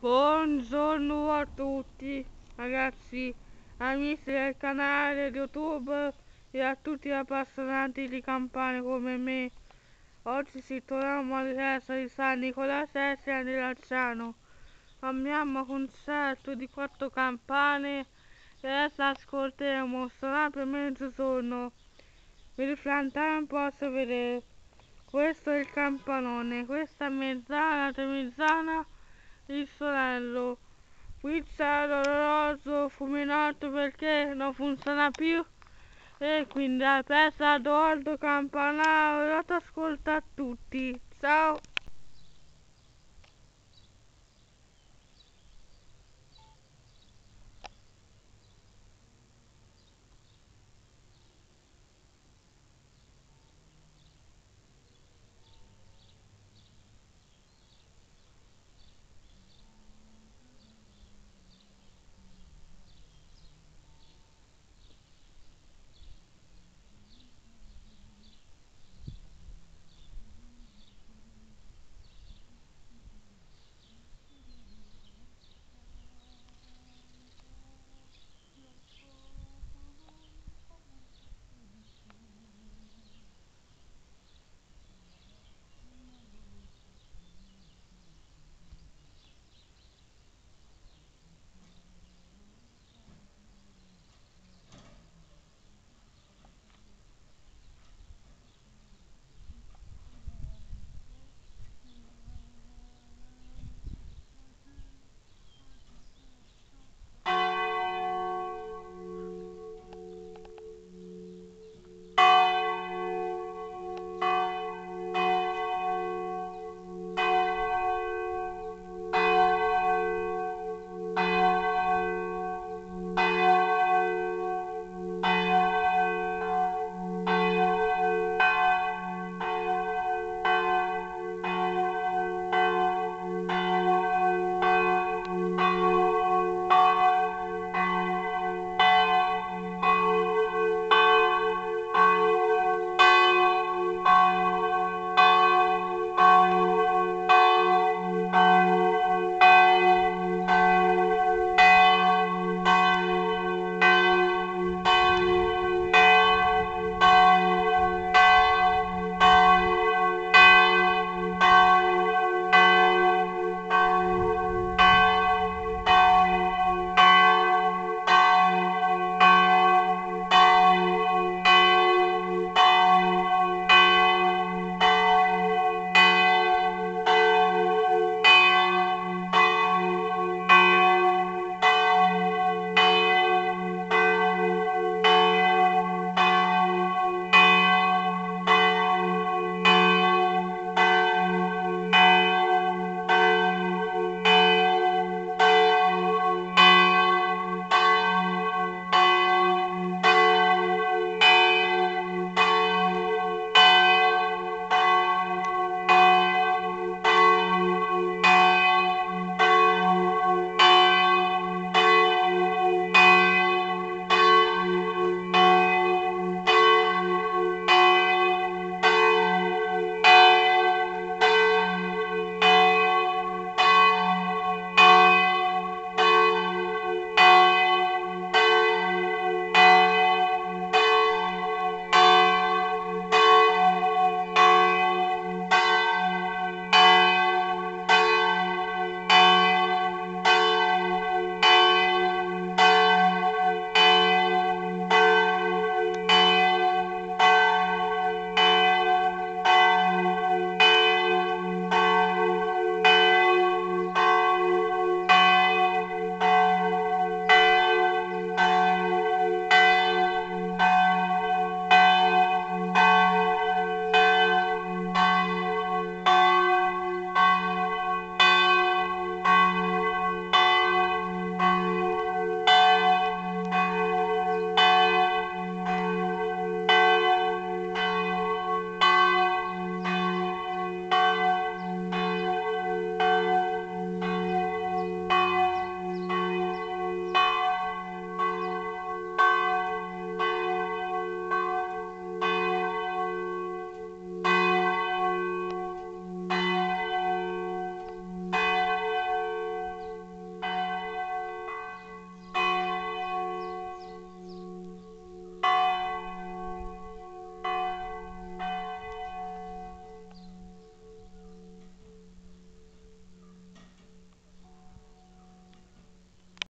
Buongiorno a tutti ragazzi, amici del canale YouTube e a tutti gli appassionati di campane come me. Oggi ci troviamo alla chiesa di San Nicola Sessi a Lanciano. Abbiamo un concerto di quattro campane e adesso ascolteremo suonare per mezzogiorno. Vi riflantare un po' se vedete. Questo è il campanone, questa è mezzana, tre mezzana il freno pizza doloroso fulminato perché non funziona più e quindi a Pesa Dordo Campanaro ascolta a tutti ciao